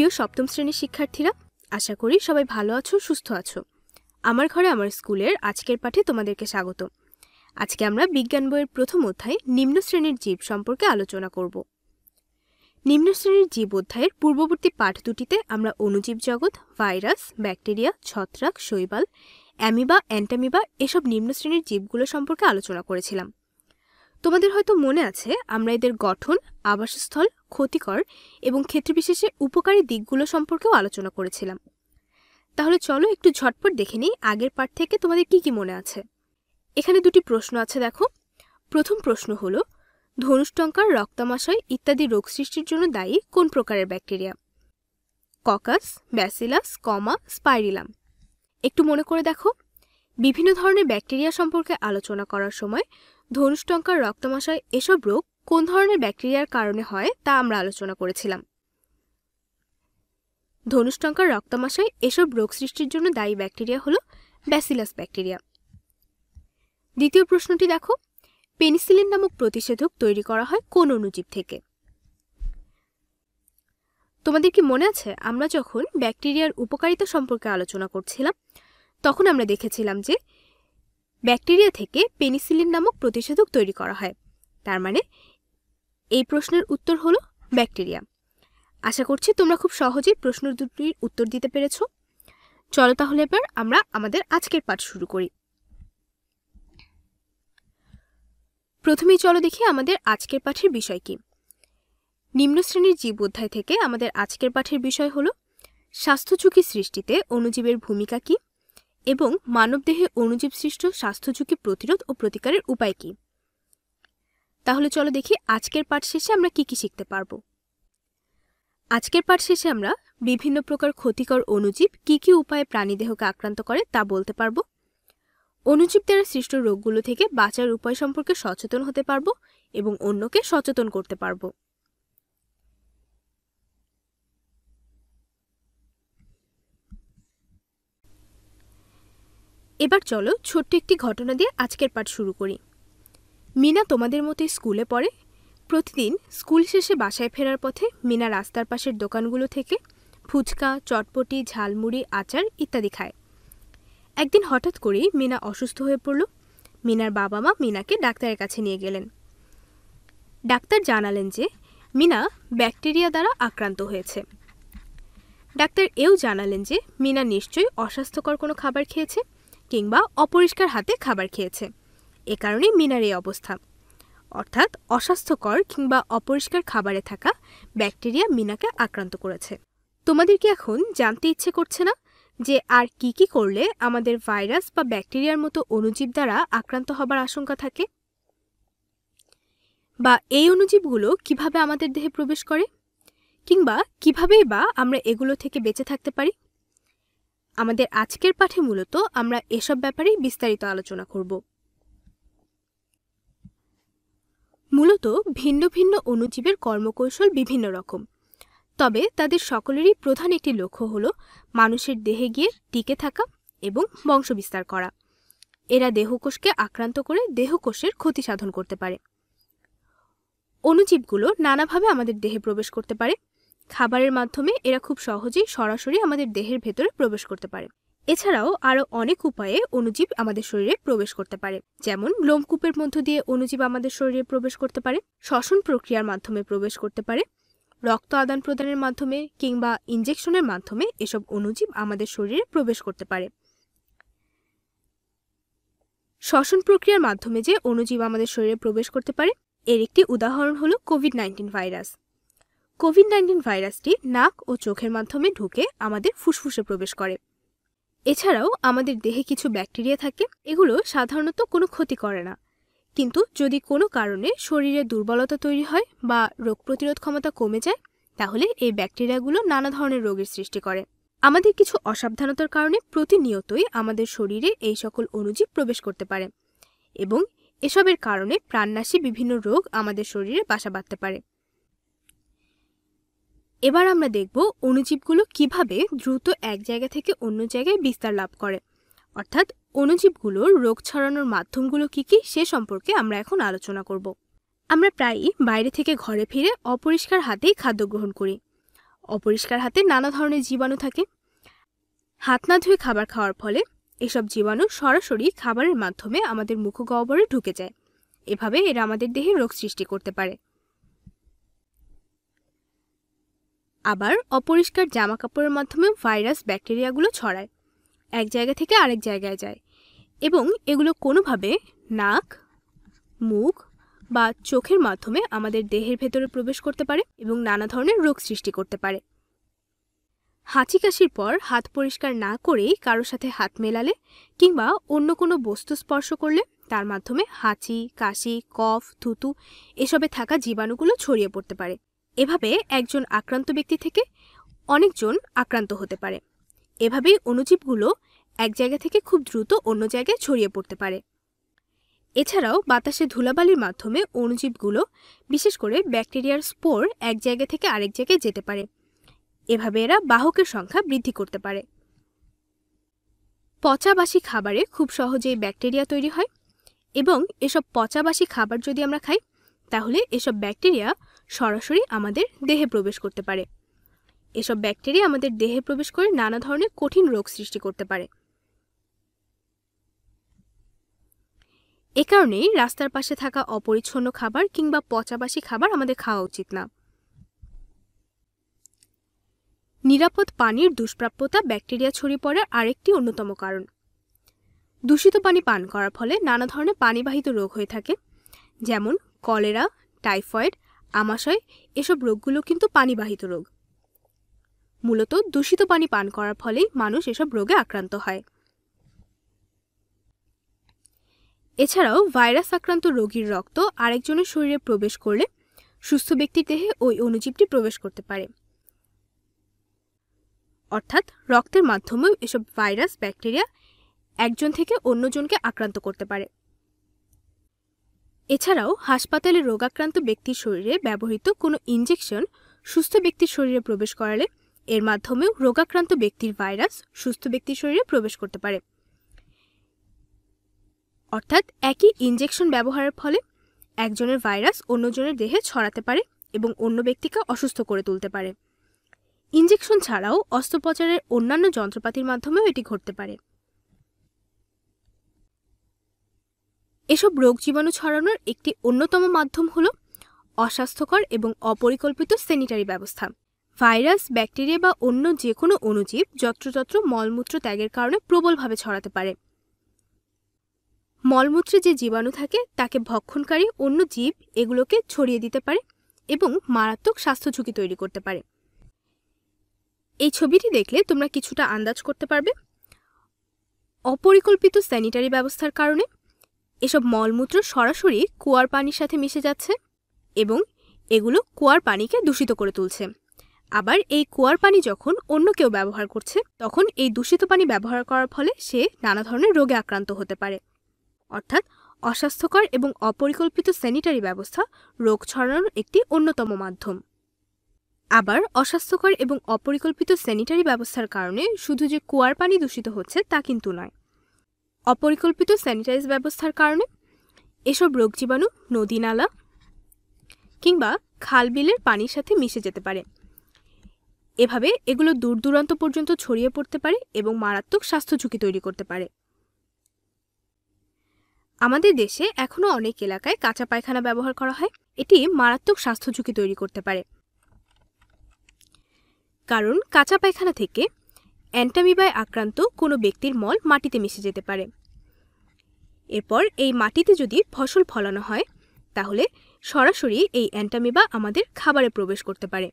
প্রিয় সপ্তম শ্রেণীর শিক্ষার্থীরা আশা করি সবাই ভালো আছো সুস্থ আছো আমার ঘরে আমার স্কুলের আজকের পাঠে তোমাদেরকে স্বাগত আজকে আমরা বিজ্ঞান বইয়ের প্রথম অধ্যায়ে নিম্ন শ্রেণীর জীব সম্পর্কে আলোচনা করব নিম্ন শ্রেণীর জীব অধ্যায়ের পূর্ববর্তী পাঠ দুটিতে আমরা অণুজীব জগৎ ভাইরাস ব্যাকটেরিয়া ছত্রাক শৈবাল অ্যামিবা অ্যান্টামিবা এসব নিম্ন শ্রেণীর জীবগুলো সম্পর্কে আলোচনা করেছিলাম তোমাদের হয়তো মনে আছে আমরা এদের গঠন আবাসস্থল ক্ষতিকর এবং ক্ষেত্রবিশেষে উপকারী দিকগুলো সম্পর্কেও আলোচনা করেছিলাম তাহলে চলো একটু ঝটপট দেখে নিই আগের পার্ট থেকে তোমাদের কি কি মনে আছে এখানে দুটি প্রশ্ন আছে দেখো প্রথম প্রশ্ন হল ধনুষ্টঙ্কার রক্তামাশয় ইত্যাদি রোগ সৃষ্টির জন্য দায়ী কোন প্রকারের bacteria coccus bacillus comma spirillum একটু মনে করে দেখো বিভিন্ন ধরনের ব্যাকটেরিয়া সম্পর্কে আলোচনা করার সময় ধনুষ্টঙ্কার রক্তমাশয় এসব রোগ কোন ধরনের ব্যাকটেরিয়ার কারণে হয় তা আমরা আলোচনা করেছিলাম ধনুষ্টঙ্কার রক্তমাশয় এসব রোগ সৃষ্টির জন্য দায়ী ব্যাকটেরিয়া হল ব্যাসিলাস ব্যাকটেরিয়া দ্বিতীয় প্রশ্নটি দেখো পেনিসিলিন নামক প্রতিষেধক তৈরি করা হয় কোন অণুজীব থেকে তোমাদের কি মনে আছে আমরা যখন ব্যাকটেরিয়ার উপকারিতা সম্পর্কে আলোচনা করছিলাম তখন আমরা দেখেছিলাম যে ব্যাকটেরিয়া থেকে পেনিসিলিন নামক প্রতিষেধক তৈরি করা হয় তার মানে এই প্রশ্নের উত্তর হল ব্যাকটেরিয়া আশা করছি তোমরা খুব সহজেই প্রশ্ন দুটির উত্তর দিতে পেরেছ চলো তাহলে এবার আমরা আমাদের আজকের পাঠ শুরু করি প্রথমেই চলো দেখি আমাদের আজকের পাঠের বিষয় কি নিম্ন শ্রেণীর জীব অধ্যায় থেকে আমাদের আজকের পাঠের বিষয় হল স্বাস্থ্য ঝুঁকি সৃষ্টিতে অণুজীবের ভূমিকা কী এবং মানবদেহে অণুজীব সৃষ্ট স্বাস্থ্য ঝুঁকি প্রতিরোধ ও প্রতিকারের উপায় কী তাহলে চলো দেখি আজকের পাঠ শেষে আমরা কি কি শিখতে পারব আজকের পাঠ শেষে আমরা বিভিন্ন প্রকার ক্ষতিকর অণুজীব কি কি উপায়ে প্রাণীদেহকে আক্রান্ত করে তা বলতে পারবো অণুজীব দ্বারা সৃষ্ট রোগগুলো থেকে বাঁচার উপায় সম্পর্কে সচেতন হতে পারবো এবং অন্যকে সচেতন করতে পারবো এবার চলো ছোট্ট একটি ঘটনা দিয়ে আজকের পাঠ শুরু করি মিনা তোমাদের মতোই স্কুলে পড়ে প্রতিদিন স্কুল শেষে বাসায় ফেরার পথে মিনা রাস্তার পাশের দোকানগুলো থেকে ফুচকা চটপটি ঝালমুড়ি আচার ইত্যাদি খায় একদিন হঠাৎ করেই মিনা অসুস্থ হয়ে পড়ল মিনার বাবা মা মিনাকে ডাক্তারের কাছে নিয়ে গেলেন ডাক্তার জানালেন যে মিনা ব্যাকটেরিয়া দ্বারা আক্রান্ত হয়েছে ডাক্তার এও জানালেন যে মিনা নিশ্চয়ই অস্বাস্থ্যকর কোনো খাবার খেয়েছে কিংবা অপরিষ্কার হাতে খাবার খেয়েছে এ কারণে মিনার এই অবস্থা অর্থাৎ অস্বাস্থ্যকর কিংবা অপরিষ্কার খাবারে থাকা ব্যাকটেরিয়া মিনাকে আক্রান্ত করেছে তোমাদের কি এখন জানতে ইচ্ছে করছে না যে আর কি কি করলে আমাদের ভাইরাস বা ব্যাকটেরিয়ার মতো অণুজীব দ্বারা আক্রান্ত হবার আশঙ্কা থাকে বা এই অণুজীবগুলো কিভাবে আমাদের দেহে প্রবেশ করে কিংবা কিভাবেই বা আমরা এগুলো থেকে বেঁচে থাকতে পারি আমাদের আজকের পাঠে মূলত আমরা এসব ব্যাপারেই বিস্তারিত আলোচনা করব মূলত ভিন্ন ভিন্ন অণুজীবের কর্মকৌশল বিভিন্ন রকম তবে তাদের সকলেরই প্রধান একটি লক্ষ্য হল মানুষের দেহে গিয়ে টিকে থাকা এবং বংশবিস্তার করা এরা দেহকোষকে আক্রান্ত করে দেহকোষের ক্ষতি সাধন করতে পারে অণুজীবগুলো নানাভাবে আমাদের দেহে প্রবেশ করতে পারে খাবারের মাধ্যমে এরা খুব সহজেই সরাসরি আমাদের দেহের ভেতরে প্রবেশ করতে পারে এছাড়াও আরও অনেক উপায়ে অণুজীব আমাদের শরীরে প্রবেশ করতে পারে যেমন লোমকূপের মধ্য দিয়ে অণুজীব আমাদের শরীরে প্রবেশ করতে পারে শ্বসন প্রক্রিয়ার মাধ্যমে প্রবেশ করতে পারে রক্ত আদান প্রদানের মাধ্যমে কিংবা ইঞ্জেকশনের মাধ্যমে এসব অণুজীব আমাদের শরীরে প্রবেশ করতে পারে শ্বসন প্রক্রিয়ার মাধ্যমে যে অণুজীব আমাদের শরীরে প্রবেশ করতে পারে এর একটি উদাহরণ হলো COVID nineteen virus COVID nineteen ভাইরাসটি নাক ও চোখের মাধ্যমে ঢুকে আমাদের ফুসফুসে প্রবেশ করে এছাড়াও আমাদের দেহে কিছু ব্যাকটেরিয়া থাকে এগুলো সাধারণত কোনো ক্ষতি করে না কিন্তু যদি কোনো কারণে শরীরে দুর্বলতা তৈরি হয় বা রোগ প্রতিরোধ ক্ষমতা কমে যায় তাহলে এই ব্যাকটেরিয়াগুলো নানা ধরনের রোগের সৃষ্টি করে আমাদের কিছু অসাবধানতার কারণে প্রতিনিয়তই আমাদের শরীরে এই সকল অণুজীব প্রবেশ করতে পারে এবং এসবের কারণে প্রাণনাশী বিভিন্ন রোগ আমাদের শরীরে বাসা বাঁধতে পারে এবার আমরা দেখব অণুজীবগুলো কিভাবে দ্রুত এক জায়গা থেকে অন্য জায়গায় বিস্তার লাভ করে অর্থাৎ অণুজীবগুলোর রোগ ছড়ানোর মাধ্যমগুলো কী কী সে সম্পর্কে আমরা এখন আলোচনা করব আমরা প্রায়ই বাইরে থেকে ঘরে ফিরে অপরিষ্কার হাতেই খাদ্য গ্রহণ করি অপরিষ্কার হাতে নানা ধরনের জীবাণু থাকে হাত না ধুয়ে খাবার খাওয়ার ফলে এসব জীবাণু সরাসরি খাবারের মাধ্যমে আমাদের মুখগহ্বরে ঢুকে যায় এভাবে এরা আমাদের দেহে রোগ সৃষ্টি করতে পারে আবার অপরিষ্কার জামাকাপড়ের মাধ্যমে ভাইরাস ব্যাকটেরিয়াগুলো ছড়ায় এক জায়গা থেকে আরেক জায়গায় যায় এবং এগুলো কোনোভাবে নাক মুখ বা চোখের মাধ্যমে আমাদের দেহের ভেতরে প্রবেশ করতে পারে এবং নানা ধরনের রোগ সৃষ্টি করতে পারে হাঁচি কাশির পর হাত পরিষ্কার না করেই কারোর সাথে হাত মেলালে কিংবা অন্য কোনো বস্তু স্পর্শ করলে তার মাধ্যমে হাঁচি কাশি কফ থুতু এসবে থাকা জীবাণুগুলো ছড়িয়ে পড়তে পারে এভাবে একজন আক্রান্ত ব্যক্তি থেকে অনেকজন আক্রান্ত হতে পারে এভাবেই অণুজীবগুলো এক জায়গা থেকে খুব দ্রুত অন্য জায়গায় ছড়িয়ে পড়তে পারে এছাড়াও বাতাসে ধুলাবালির মাধ্যমে অণুজীবগুলো বিশেষ করে ব্যাকটেরিয়ার স্পোর এক জায়গা থেকে আরেক জায়গায় যেতে পারে এভাবে এরা বাহকের সংখ্যা বৃদ্ধি করতে পারে পচাবাসি খাবারে খুব সহজেই ব্যাকটেরিয়া তৈরি হয় এবং এসব পচাবাসি খাবার যদি আমরা খাই তাহলে এসব ব্যাকটেরিয়া সরাসরি আমাদের দেহে প্রবেশ করতে পারে এসব ব্যাকটেরিয়া আমাদের দেহে প্রবেশ করে নানা ধরনের কঠিন রোগ সৃষ্টি করতে পারে এ কারণেই রাস্তার পাশে থাকা অপরিচ্ছন্ন খাবার কিংবা পচাবাসি খাবার আমাদের খাওয়া উচিত না নিরাপদ পানির দুষ্প্রাপ্যতা ব্যাকটেরিয়া ছড়িয়ে পড়ার আরেকটি অন্যতম কারণ দূষিত পানি পান করার ফলে নানা ধরনের পানিবাহিত রোগ হয়ে থাকে যেমন কলেরা টাইফয়েড আমাশয় এসব রোগগুলো কিন্তু পানিবাহিত রোগ মূলত দূষিত পানি পান করার ফলেই মানুষ এসব রোগে আক্রান্ত হয় এছাড়াও ভাইরাস আক্রান্ত রোগীর রক্ত আরেকজনের শরীরে প্রবেশ করলে সুস্থ ব্যক্তির দেহে ওই অণুজীবটি প্রবেশ করতে পারে অর্থাৎ রক্তের মাধ্যমেও এসব ভাইরাস ব্যাকটেরিয়া একজন থেকে অন্যজনকে আক্রান্ত করতে পারে এছাড়াও হাসপাতালে রোগাক্রান্ত ব্যক্তির শরীরে ব্যবহৃত কোনো ইঞ্জেকশন সুস্থ ব্যক্তির শরীরে প্রবেশ করালে এর মাধ্যমেও রোগাক্রান্ত ব্যক্তির ভাইরাস সুস্থ ব্যক্তির শরীরে প্রবেশ করতে পারে অর্থাৎ একই ইঞ্জেকশন ব্যবহারের ফলে একজনের ভাইরাস অন্যজনের দেহে ছড়াতে পারে এবং অন্য ব্যক্তিকে অসুস্থ করে তুলতে পারে ইঞ্জেকশন ছাড়াও অস্ত্রোপচারের অন্যান্য যন্ত্রপাতির মাধ্যমেও এটি ঘটতে পারে এসব রোগ জীবাণু ছড়ানোর একটি অন্যতম মাধ্যম হল অস্বাস্থ্যকর এবং অপরিকল্পিত স্যানিটারি ব্যবস্থা ভাইরাস ব্যাকটেরিয়া বা অন্য যে কোনো অণুজীব যত্রতত্র মলমূত্র ত্যাগের কারণে প্রবলভাবে ছড়াতে পারে মলমূত্রে যে জীবাণু থাকে তাকে ভক্ষণকারী অন্য জীব এগুলোকে ছড়িয়ে দিতে পারে এবং মারাত্মক স্বাস্থ্য ঝুঁকি তৈরি করতে পারে এই ছবিটি দেখলে তোমরা কিছুটা আন্দাজ করতে পারবে অপরিকল্পিত স্যানিটারি ব্যবস্থার কারণে এসব মলমূত্র সরাসরি কুয়ার পানির সাথে মিশে যাচ্ছে এবং এগুলো কুয়ার পানিকে দূষিত করে তুলছে আবার এই কুয়ার পানি যখন অন্য কেউ ব্যবহার করছে তখন এই দূষিত পানি ব্যবহার করার ফলে সে নানা ধরনের রোগে আক্রান্ত হতে পারে অর্থাৎ অস্বাস্থ্যকর এবং অপরিকল্পিত স্যানিটারি ব্যবস্থা রোগ ছড়ানোর একটি অন্যতম মাধ্যম আবার অস্বাস্থ্যকর এবং অপরিকল্পিত স্যানিটারি ব্যবস্থার কারণে শুধু যে কুয়ার পানি দূষিত হচ্ছে তা কিন্তু নয় অপরিকল্পিত স্যানিটাইজ ব্যবস্থার কারণে এসব রোগ জীবাণু নদী নালা কিংবা খাল বিলের পানির সাথে মিশে যেতে পারে এভাবে এগুলো দূর দূরান্ত পর্যন্ত ছড়িয়ে পড়তে পারে এবং মারাত্মক স্বাস্থ্য ঝুঁকি তৈরি করতে পারে আমাদের দেশে এখনও অনেক এলাকায় কাঁচা পায়খানা ব্যবহার করা হয় এটি মারাত্মক স্বাস্থ্য ঝুঁকি তৈরি করতে পারে কারণ কাঁচা পায়খানা থেকে অ্যান্টামিবায় আক্রান্ত কোনো ব্যক্তির মল মাটিতে মিশে যেতে পারে এরপর এই মাটিতে যদি ফসল ফলানো হয় তাহলে সরাসরি এই অ্যান্টামিবা আমাদের খাবারে প্রবেশ করতে পারে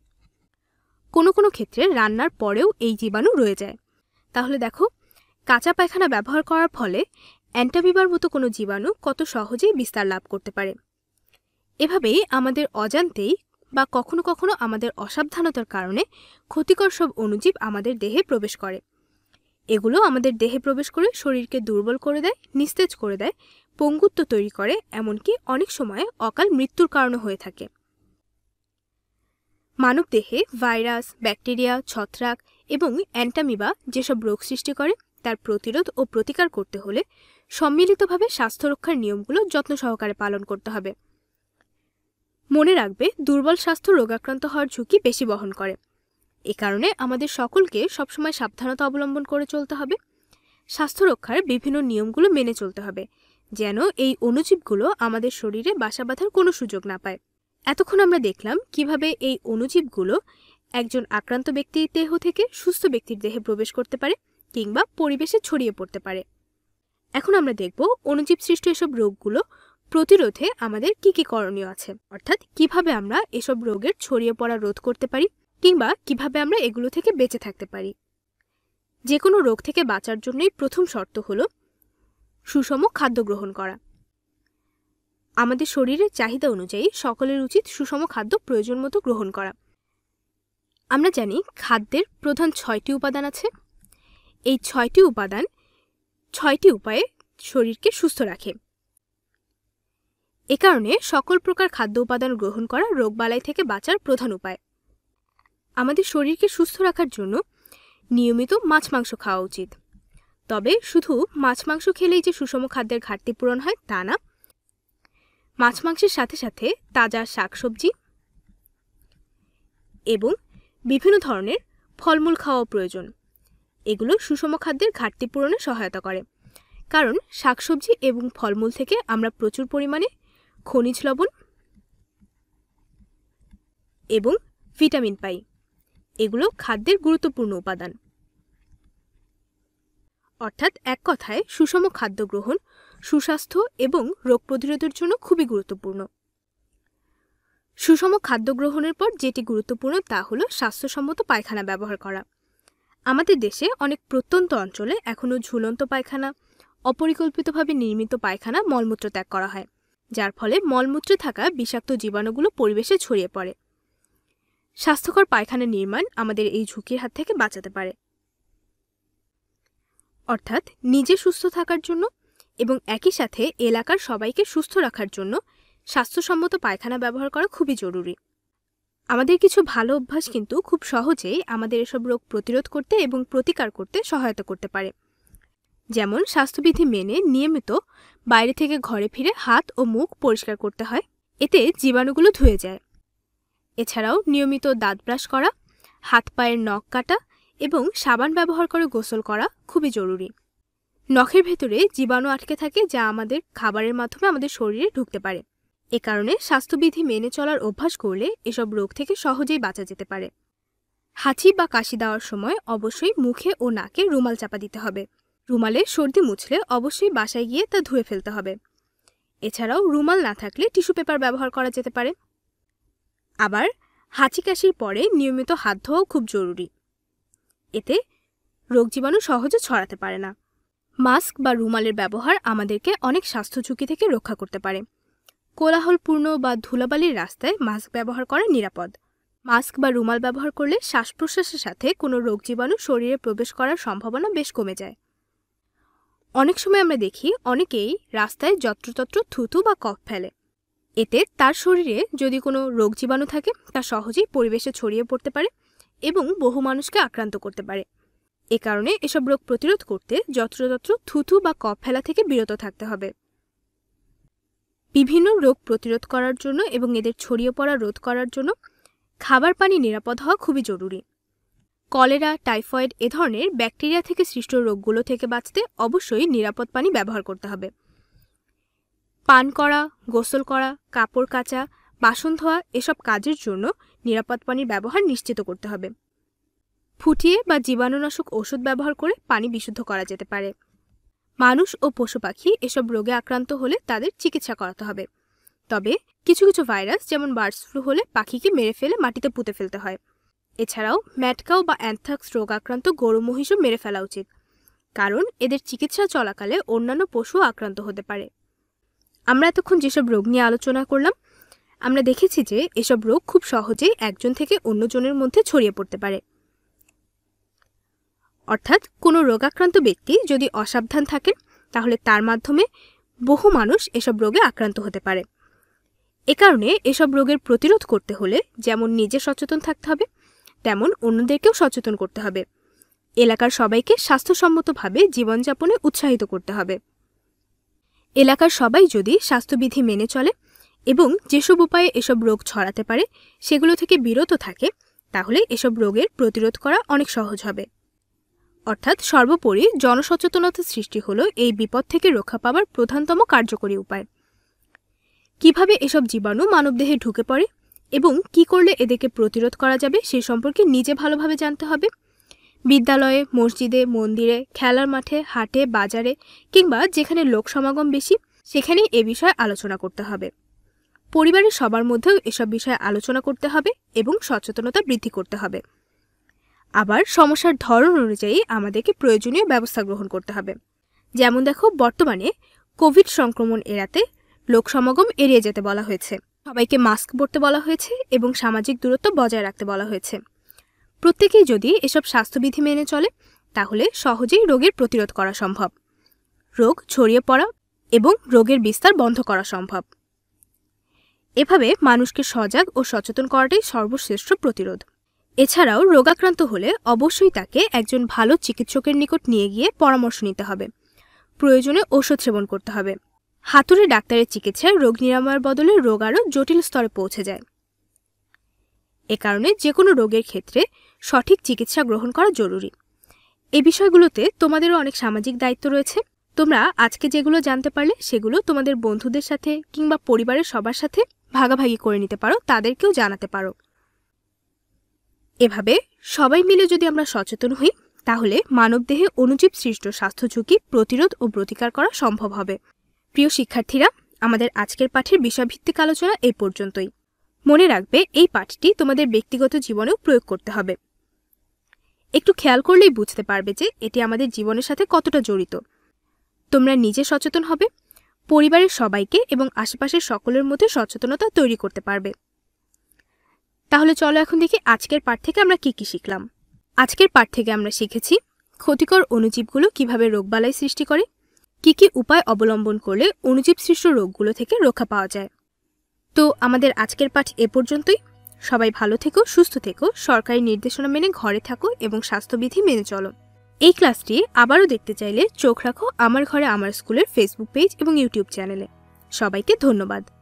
কোনো কোনো ক্ষেত্রে রান্নার পরেও এই জীবাণু রয়ে যায় তাহলে দেখো কাঁচা পায়খানা ব্যবহার করার ফলে অ্যান্টামিবার মতো কোনো জীবাণু কত সহজেই বিস্তার লাভ করতে পারে এভাবেই আমাদের অজান্তেই বা কখনো কখনো আমাদের অসাবধানতার কারণে ক্ষতিকর সব অণুজীব আমাদের দেহে প্রবেশ করে এগুলো আমাদের দেহে প্রবেশ করে শরীরকে দুর্বল করে দেয় নিস্তেজ করে দেয় পঙ্গুত্ব তৈরি করে এমনকি অনেক সময়ে অকাল মৃত্যুর কারণও হয়ে থাকে মানব দেহে ভাইরাস ব্যাকটেরিয়া ছত্রাক এবং অ্যান্টামিবা যেসব রোগ সৃষ্টি করে তার প্রতিরোধ ও প্রতিকার করতে হলে সম্মিলিতভাবে স্বাস্থ্য রক্ষার নিয়মগুলো যত্ন সহকারে পালন করতে হবে মনে রাখবে দুর্বল স্বাস্থ্য রোগাক্রান্ত হওয়ার ঝুঁকি বেশি বহন করে এ কারণে আমাদের সকলকে সবসময় সাবধানতা অবলম্বন করে চলতে হবে স্বাস্থ্য রক্ষার বিভিন্ন নিয়মগুলো মেনে চলতে হবে যেন এই অণুজীবগুলো আমাদের শরীরে বাসা বাঁধার কোনো সুযোগ না পায় এতক্ষণ আমরা দেখলাম কিভাবে এই অণুজীবগুলো একজন আক্রান্ত ব্যক্তির দেহ থেকে সুস্থ ব্যক্তির দেহে প্রবেশ করতে পারে কিংবা পরিবেশে ছড়িয়ে পড়তে পারে এখন আমরা দেখব অণুজীব সৃষ্ট এসব রোগগুলো প্রতিরোধে আমাদের কি কি করণীয় আছে অর্থাৎ কিভাবে আমরা এসব রোগের ছড়িয়ে পড়া রোধ করতে পারি কিংবা কিভাবে আমরা এগুলো থেকে বেঁচে থাকতে পারি যে কোনো রোগ থেকে বাঁচার জন্যই প্রথম শর্ত হলো সুষম খাদ্য গ্রহণ করা আমাদের শরীরের চাহিদা অনুযায়ী সকলের উচিত সুষম খাদ্য প্রয়োজন মতো গ্রহণ করা আমরা জানি খাদ্যের প্রধান ছয়টি উপাদান আছে এই ছয়টি উপাদান ছয়টি উপায়ে শরীরকে সুস্থ রাখে এ কারণে সকল প্রকার খাদ্য উপাদান গ্রহণ করা রোগবালাই থেকে বাঁচার প্রধান উপায় আমাদের শরীরকে সুস্থ রাখার জন্য নিয়মিত মাছ মাংস খাওয়া উচিত তবে শুধু মাছ মাংস খেলেই যে সুষম খাদ্যের ঘাটতি পূরণ হয় তা না মাছ মাংসের সাথে সাথে তাজা শাকসবজি এবং বিভিন্ন ধরনের ফলমূল খাওয়া প্রয়োজন এগুলো সুষম খাদ্যের ঘাটতি পূরণে সহায়তা করে কারণ শাকসবজি এবং ফলমূল থেকে আমরা প্রচুর পরিমাণে খনিজ লবণ এবং ভিটামিন পাই এগুলো খাদ্যের গুরুত্বপূর্ণ উপাদান অর্থাৎ এক কথায় সুষম খাদ্য গ্রহণ সুস্বাস্থ্য এবং রোগ প্রতিরোধের জন্য খুবই গুরুত্বপূর্ণ সুষম খাদ্য গ্রহণের পর যেটি গুরুত্বপূর্ণ তা হলো স্বাস্থ্যসম্মত পায়খানা ব্যবহার করা আমাদের দেশে অনেক প্রত্যন্ত অঞ্চলে এখনও ঝুলন্ত পায়খানা অপরিকল্পিতভাবে নির্মিত পায়খানা মলমূত্র ত্যাগ করা হয় যার ফলে মলমূত্রে থাকা বিষাক্ত জীবাণুগুলো পরিবেশে ছড়িয়ে পড়ে স্বাস্থ্যকর পায়খানা নির্মাণ আমাদের এই ঝুঁকির হাত থেকে বাঁচাতে পারে অর্থাৎ নিজে সুস্থ থাকার জন্য এবং একই সাথে এলাকার সবাইকে সুস্থ রাখার জন্য স্বাস্থ্যসম্মত পায়খানা ব্যবহার করা খুবই জরুরি আমাদের কিছু ভালো অভ্যাস কিন্তু খুব সহজেই আমাদের এসব রোগ প্রতিরোধ করতে এবং প্রতিকার করতে সহায়তা করতে পারে যেমন স্বাস্থ্যবিধি মেনে নিয়মিত বাইরে থেকে ঘরে ফিরে হাত ও মুখ পরিষ্কার করতে হয় এতে জীবাণুগুলো ধুয়ে যায় এছাড়াও নিয়মিত দাঁত ব্রাশ করা হাত পায়ের নখ কাটা এবং সাবান ব্যবহার করে গোসল করা খুবই জরুরি নখের ভেতরে জীবাণু আটকে থাকে যা আমাদের খাবারের মাধ্যমে আমাদের শরীরে ঢুকতে পারে এ কারণে স্বাস্থ্যবিধি মেনে চলার অভ্যাস করলে এসব রোগ থেকে সহজেই বাঁচা যেতে পারে হাঁচি বা কাশি দেওয়ার সময় অবশ্যই মুখে ও নাকে রুমাল চাপা দিতে হবে রুমালে সর্দি মুছলে অবশ্যই বাসায় গিয়ে তা ধুয়ে ফেলতে হবে এছাড়াও রুমাল না থাকলে টিস্যু পেপার ব্যবহার করা যেতে পারে আবার হাঁচি কাশির পরে নিয়মিত হাত ধোয়াও খুব জরুরি এতে রোগ জীবাণু সহজে ছড়াতে পারে না মাস্ক বা রুমালের ব্যবহার আমাদেরকে অনেক স্বাস্থ্য ঝুঁকি থেকে রক্ষা করতে পারে কোলাহলপূর্ণ বা ধুলাবালির রাস্তায় মাস্ক ব্যবহার করা নিরাপদ মাস্ক বা রুমাল ব্যবহার করলে শ্বাস প্রশ্বাসের সাথে কোনো রোগ জীবাণু শরীরে প্রবেশ করার সম্ভাবনা বেশ কমে যায় অনেক সময় আমরা দেখি অনেকেই রাস্তায় যত্রতত্র থুথু বা কফ ফেলে এতে তার শরীরে যদি কোনো রোগ জীবাণু থাকে তা সহজেই পরিবেশে ছড়িয়ে পড়তে পারে এবং বহু মানুষকে আক্রান্ত করতে পারে এ কারণে এসব রোগ প্রতিরোধ করতে যত্রতত্র থুথু বা কফ ফেলা থেকে বিরত থাকতে হবে বিভিন্ন রোগ প্রতিরোধ করার জন্য এবং এদের ছড়িয়ে পড়া রোধ করার জন্য খাবার পানি নিরাপদ হওয়া খুবই জরুরি কলেরা টাইফয়েড এ ধরনের ব্যাকটেরিয়া থেকে সৃষ্ট রোগগুলো থেকে বাঁচতে অবশ্যই নিরাপদ পানি ব্যবহার করতে হবে পান করা গোসল করা কাপড় কাচা বাসন ধোয়া এসব কাজের জন্য নিরাপদ পানির ব্যবহার নিশ্চিত করতে হবে ফুটিয়ে বা জীবাণুনাশক ওষুধ ব্যবহার করে পানি বিশুদ্ধ করা যেতে পারে মানুষ ও পশু পাখি এসব রোগে আক্রান্ত হলে তাদের চিকিৎসা করাতে হবে তবে কিছু কিছু ভাইরাস যেমন বার্ডস ফ্লু হলে পাখিকে মেরে ফেলে মাটিতে পুঁতে ফেলতে হয় এছাড়াও ম্যাটকাও বা অ্যান্থাক্স রোগ আক্রান্ত গরু মহিষও মেরে ফেলা উচিত কারণ এদের চিকিৎসা চলাকালে অন্যান্য পশু আক্রান্ত হতে পারে আমরা এতক্ষণ যেসব রোগ নিয়ে আলোচনা করলাম আমরা দেখেছি যে এসব রোগ খুব সহজেই একজন থেকে অন্যজনের মধ্যে ছড়িয়ে পড়তে পারে অর্থাৎ কোনো রোগাক্রান্ত ব্যক্তি যদি অসাবধান থাকেন তাহলে তার মাধ্যমে বহু মানুষ এসব রোগে আক্রান্ত হতে পারে এ কারণে এসব রোগের প্রতিরোধ করতে হলে যেমন নিজে সচেতন থাকতে হবে তেমন অন্যদেরকেও সচেতন করতে হবে এলাকার সবাইকে স্বাস্থ্যসম্মতভাবে জীবনযাপনে উৎসাহিত করতে হবে এলাকার সবাই যদি স্বাস্থ্যবিধি মেনে চলে এবং যেসব উপায়ে এসব রোগ ছড়াতে পারে সেগুলো থেকে বিরত থাকে তাহলে এসব রোগের প্রতিরোধ করা অনেক সহজ হবে অর্থাৎ সর্বোপরি জনসচেতনতা সৃষ্টি হলো এই বিপদ থেকে রক্ষা পাওয়ার প্রধানতম কার্যকরী উপায় কিভাবে এসব জীবাণু মানবদেহে ঢুকে পড়ে এবং কি করলে এদেরকে প্রতিরোধ করা যাবে সেই সম্পর্কে নিজে ভালোভাবে জানতে হবে বিদ্যালয়ে মসজিদে মন্দিরে খেলার মাঠে হাটে বাজারে কিংবা যেখানে লোক সমাগম বেশি সেখানেই এ বিষয়ে আলোচনা করতে হবে পরিবারের সবার মধ্যেও এসব বিষয়ে আলোচনা করতে হবে এবং সচেতনতা বৃদ্ধি করতে হবে আবার সমস্যার ধরন অনুযায়ী আমাদেরকে প্রয়োজনীয় ব্যবস্থা গ্রহণ করতে হবে যেমন দেখো বর্তমানে কোভিড সংক্রমণ এড়াতে লোক সমাগম এড়িয়ে যেতে বলা হয়েছে সবাইকে মাস্ক পরতে বলা হয়েছে এবং সামাজিক দূরত্ব বজায় রাখতে বলা হয়েছে প্রত্যেকেই যদি এসব স্বাস্থ্যবিধি মেনে চলে তাহলে সহজেই রোগের প্রতিরোধ করা সম্ভব রোগ ছড়িয়ে পড়া এবং রোগের বিস্তার বন্ধ করা সম্ভব এভাবে মানুষকে সজাগ ও সচেতন করাটাই সর্বশ্রেষ্ঠ প্রতিরোধ এছাড়াও রোগাক্রান্ত হলে অবশ্যই তাকে একজন ভালো চিকিৎসকের নিকট নিয়ে গিয়ে পরামর্শ নিতে হবে প্রয়োজনে ওষুধ সেবন করতে হবে হাতুরে ডাক্তারের চিকিৎসায় রোগ নিরাময়ের বদলে রোগ আরও জটিল স্তরে পৌঁছে যায় এ কারণে যে কোনো রোগের ক্ষেত্রে সঠিক চিকিৎসা গ্রহণ করা জরুরি এ বিষয়গুলোতে তোমাদেরও অনেক সামাজিক দায়িত্ব রয়েছে তোমরা আজকে যেগুলো জানতে পারলে সেগুলো তোমাদের বন্ধুদের সাথে কিংবা পরিবারের সবার সাথে ভাগাভাগি করে নিতে পারো তাদেরকেও জানাতে পারো এভাবে সবাই মিলে যদি আমরা সচেতন হই তাহলে মানবদেহে অনুজীব সৃষ্ট স্বাস্থ্য ঝুঁকি প্রতিরোধ ও প্রতিকার করা সম্ভব হবে প্রিয় শিক্ষার্থীরা আমাদের আজকের পাঠের বিষয়ভিত্তিক আলোচনা এই পর্যন্তই মনে রাখবে এই পাঠটি তোমাদের ব্যক্তিগত জীবনেও প্রয়োগ করতে হবে একটু খেয়াল করলেই বুঝতে পারবে যে এটি আমাদের জীবনের সাথে কতটা জড়িত তোমরা নিজে সচেতন হবে পরিবারের সবাইকে এবং আশেপাশের সকলের মধ্যে সচেতনতা তৈরি করতে পারবে তাহলে চলো এখন দেখি আজকের পাঠ থেকে আমরা কি কি শিখলাম আজকের পাঠ থেকে আমরা শিখেছি ক্ষতিকর অণুজীবগুলো কিভাবে রোগবালাই সৃষ্টি করে কি কি উপায় অবলম্বন করলে অনুজীব সৃষ্ট রোগগুলো থেকে রক্ষা পাওয়া যায় তো আমাদের আজকের পাঠ এ পর্যন্তই সবাই ভালো থেকো সুস্থ থেকো সরকারি নির্দেশনা মেনে ঘরে থাকো এবং স্বাস্থ্যবিধি মেনে চলো এই ক্লাসটি আবারও দেখতে চাইলে চোখ রাখো আমার ঘরে আমার স্কুলের ফেসবুক পেজ এবং ইউটিউব চ্যানেলে সবাইকে ধন্যবাদ